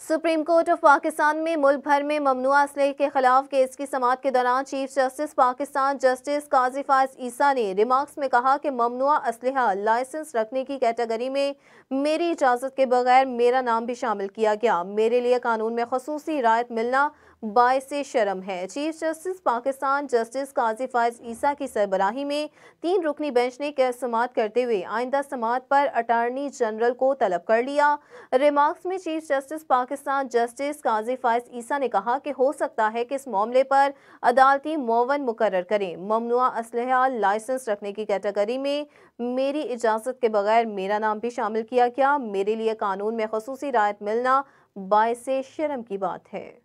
supreme court of Pakistan में मुल्क भर में ममनुआ असले के खिलाफ केस की समात के दौरान chief justice Pakistan justice Qazi Faez Isa ने रिमार्क्स में कहा कि ममनुआ असलहा लाइसेंस रखने की कैटेगरी में मेरी इजाज़त के बगैर मेरा नाम भी शामिल किया गया मेरे लिए कानून में खसूस रायत मिलना बायस शर्म है chief justice Pakistan justice Qazi Faez Isa की सरबराही में तीन रुकनी बेंच ने केस समात करते हुए आइंदा समात पर अटारनी जनरल को तलब कर लिया रिमार्क्स में chief justice Pakistan justice Qazi Faez Isa ने कहा कि हो सकता है कि इस मामले पर अदालती मोवन मुकर करें ममनुआ असलहा लाइसेंस रखने की कैटेगरी में मेरी इजाज़त के बगैर मेरा नाम भी शामिल किया गया मेरे लिए कानून में खसूसी रायत मिलना बायस शर्म की बात है